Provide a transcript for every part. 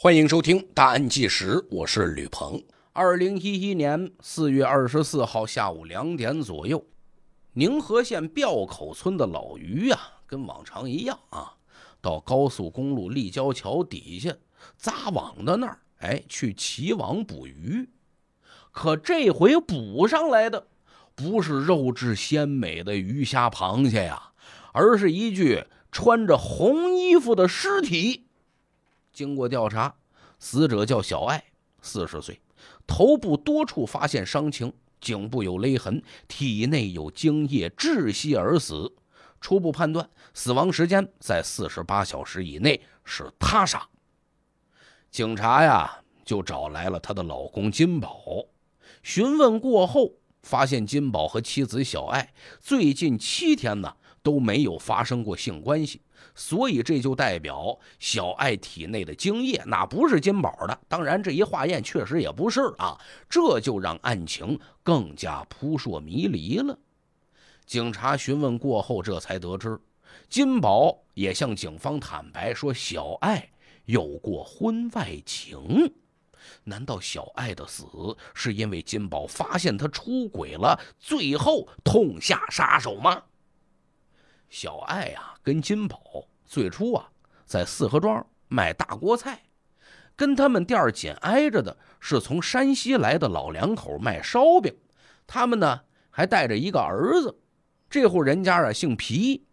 欢迎收听《大案纪实》，我是吕鹏。二零一一年四月二十四号下午两点左右，宁河县庙口村的老于啊，跟往常一样啊，到高速公路立交桥底下扎网的那儿，哎，去起网捕鱼。可这回捕上来的不是肉质鲜美的鱼虾螃蟹呀，而是一具穿着红衣服的尸体。经过调查，死者叫小艾，四十岁，头部多处发现伤情，颈部有勒痕，体内有精液，窒息而死。初步判断，死亡时间在四十八小时以内，是他杀。警察呀，就找来了她的老公金宝，询问过后，发现金宝和妻子小艾最近七天呢都没有发生过性关系。所以这就代表小爱体内的精液那不是金宝的，当然这一化验确实也不是啊，这就让案情更加扑朔迷离了。警察询问过后，这才得知，金宝也向警方坦白说小爱有过婚外情。难道小爱的死是因为金宝发现他出轨了，最后痛下杀手吗？小艾呀，跟金宝最初啊，在四合庄卖大锅菜，跟他们店紧挨着的是从山西来的老两口卖烧饼，他们呢还带着一个儿子。这户人家啊姓皮，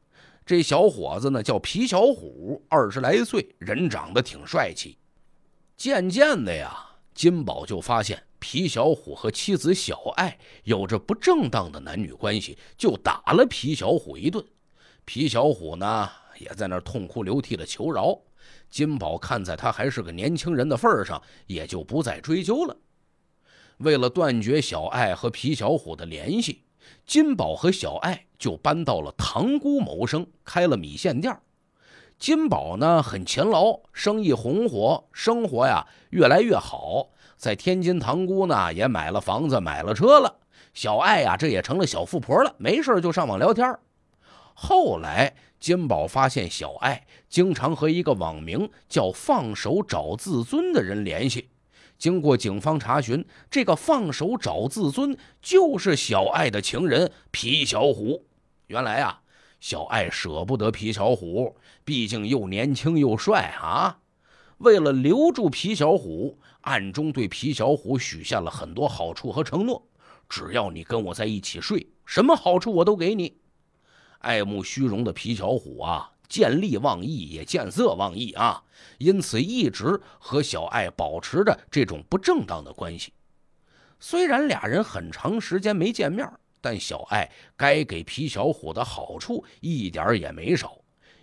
这小伙子呢叫皮小虎，二十来岁，人长得挺帅气。渐渐的呀，金宝就发现皮小虎和妻子小艾有着不正当的男女关系，就打了皮小虎一顿。皮小虎呢，也在那痛哭流涕的求饶。金宝看在他还是个年轻人的份上，也就不再追究了。为了断绝小爱和皮小虎的联系，金宝和小爱就搬到了塘沽谋生，开了米线店金宝呢，很勤劳，生意红火，生活呀越来越好。在天津塘沽呢，也买了房子，买了车了。小爱呀，这也成了小富婆了，没事就上网聊天后来，金宝发现小爱经常和一个网名叫“放手找自尊”的人联系。经过警方查询，这个“放手找自尊”就是小爱的情人皮小虎。原来啊，小爱舍不得皮小虎，毕竟又年轻又帅啊。为了留住皮小虎，暗中对皮小虎许下了很多好处和承诺：“只要你跟我在一起睡，什么好处我都给你。”爱慕虚荣的皮小虎啊，见利忘义也见色忘义啊，因此一直和小爱保持着这种不正当的关系。虽然俩人很长时间没见面，但小爱该给皮小虎的好处一点也没少，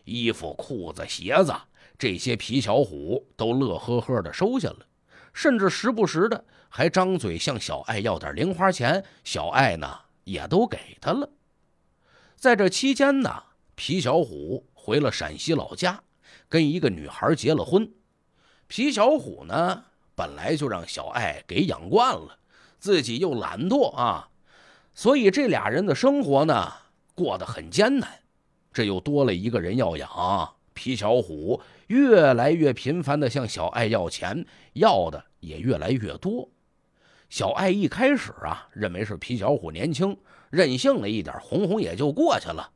衣服、裤子、鞋子这些皮小虎都乐呵呵的收下了，甚至时不时的还张嘴向小爱要点零花钱，小爱呢也都给他了。在这期间呢，皮小虎回了陕西老家，跟一个女孩结了婚。皮小虎呢，本来就让小爱给养惯了，自己又懒惰啊，所以这俩人的生活呢，过得很艰难。这又多了一个人要养，皮小虎越来越频繁地向小爱要钱，要的也越来越多。小爱一开始啊，认为是皮小虎年轻任性了一点，哄哄也就过去了。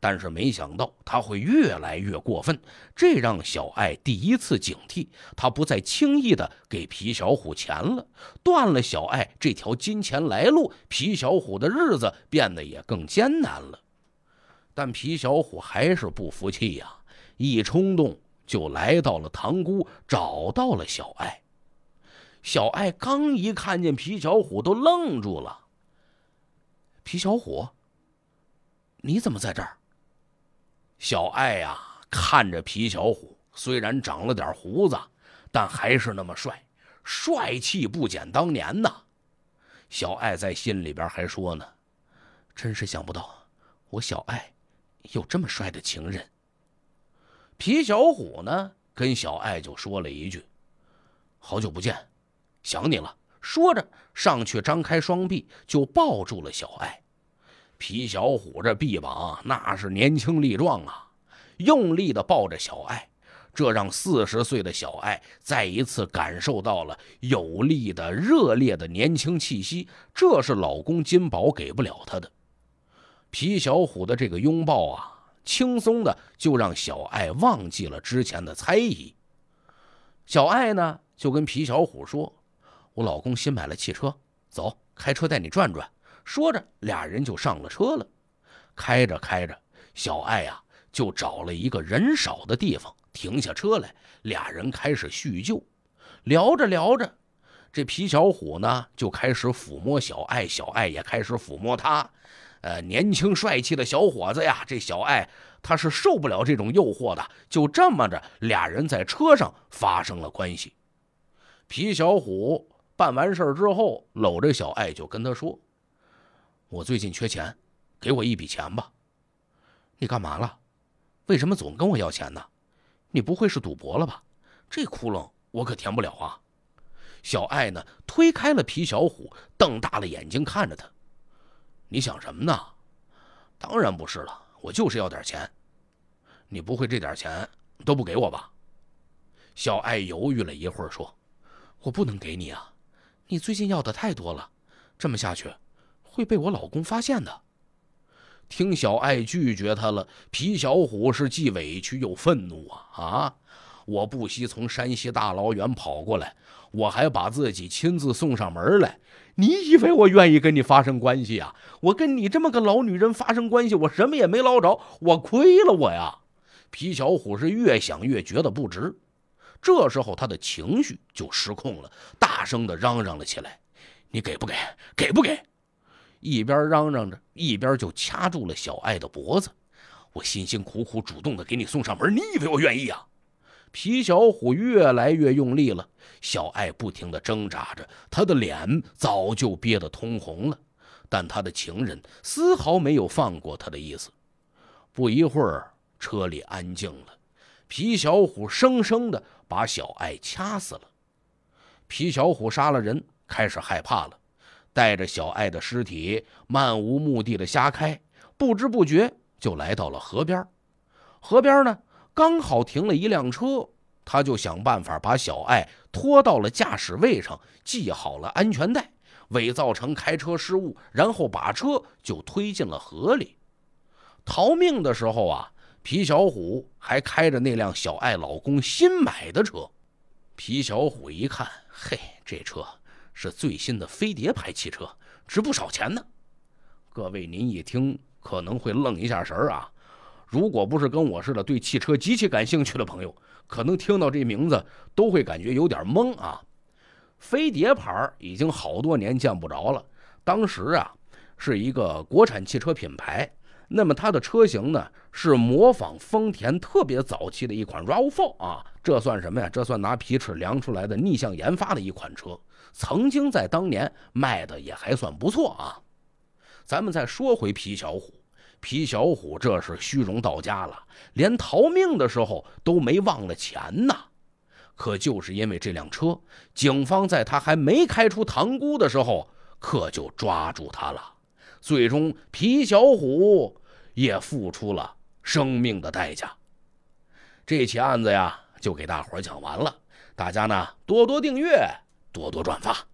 但是没想到他会越来越过分，这让小爱第一次警惕，他不再轻易的给皮小虎钱了，断了小爱这条金钱来路。皮小虎的日子变得也更艰难了，但皮小虎还是不服气呀，一冲动就来到了塘沽，找到了小爱。小爱刚一看见皮小虎，都愣住了。皮小虎，你怎么在这儿？小爱呀，看着皮小虎，虽然长了点胡子，但还是那么帅，帅气不减当年呐。小爱在心里边还说呢：“真是想不到，我小爱有这么帅的情人。”皮小虎呢，跟小爱就说了一句：“好久不见。”想你了，说着上去张开双臂就抱住了小爱。皮小虎这臂膀那是年轻力壮啊，用力的抱着小爱，这让四十岁的小爱再一次感受到了有力的热烈的年轻气息。这是老公金宝给不了她的。皮小虎的这个拥抱啊，轻松的就让小爱忘记了之前的猜疑。小爱呢就跟皮小虎说。我老公新买了汽车，走，开车带你转转。说着，俩人就上了车了。开着开着，小爱呀就找了一个人少的地方停下车来，俩人开始叙旧。聊着聊着，这皮小虎呢就开始抚摸小爱，小爱也开始抚摸他。呃，年轻帅气的小伙子呀，这小爱他是受不了这种诱惑的，就这么着，俩人在车上发生了关系。皮小虎。办完事儿之后，搂着小艾就跟他说：“我最近缺钱，给我一笔钱吧。”“你干嘛了？为什么总跟我要钱呢？你不会是赌博了吧？这窟窿我可填不了啊！”小艾呢，推开了皮小虎，瞪大了眼睛看着他：“你想什么呢？”“当然不是了，我就是要点钱。”“你不会这点钱都不给我吧？”小艾犹豫了一会儿，说：“我不能给你啊。”你最近要的太多了，这么下去会被我老公发现的。听小爱拒绝他了，皮小虎是既委屈又愤怒啊啊！我不惜从山西大老远跑过来，我还把自己亲自送上门来，你以为我愿意跟你发生关系啊？我跟你这么个老女人发生关系，我什么也没捞着，我亏了我呀！皮小虎是越想越觉得不值。这时候他的情绪就失控了，大声的嚷嚷了起来：“你给不给？给不给？”一边嚷嚷着，一边就掐住了小艾的脖子。“我辛辛苦苦主动的给你送上门，你以为我愿意啊？”皮小虎越来越用力了，小艾不停的挣扎着，他的脸早就憋得通红了，但他的情人丝毫没有放过他的意思。不一会儿，车里安静了，皮小虎生生的。把小爱掐死了，皮小虎杀了人，开始害怕了，带着小爱的尸体漫无目的的瞎开，不知不觉就来到了河边。河边呢，刚好停了一辆车，他就想办法把小爱拖到了驾驶位上，系好了安全带，伪造成开车失误，然后把车就推进了河里。逃命的时候啊。皮小虎还开着那辆小爱老公新买的车。皮小虎一看，嘿，这车是最新的飞碟牌汽车，值不少钱呢。各位，您一听可能会愣一下神儿啊。如果不是跟我似的对汽车极其感兴趣的朋友，可能听到这名字都会感觉有点懵啊。飞碟牌已经好多年见不着了。当时啊，是一个国产汽车品牌。那么它的车型呢，是模仿丰田特别早期的一款 RAV4 啊，这算什么呀？这算拿皮尺量出来的逆向研发的一款车，曾经在当年卖的也还算不错啊。咱们再说回皮小虎，皮小虎这是虚荣到家了，连逃命的时候都没忘了钱呐。可就是因为这辆车，警方在他还没开出塘沽的时候，可就抓住他了。最终皮小虎。也付出了生命的代价。这起案子呀，就给大伙儿讲完了。大家呢，多多订阅，多多转发。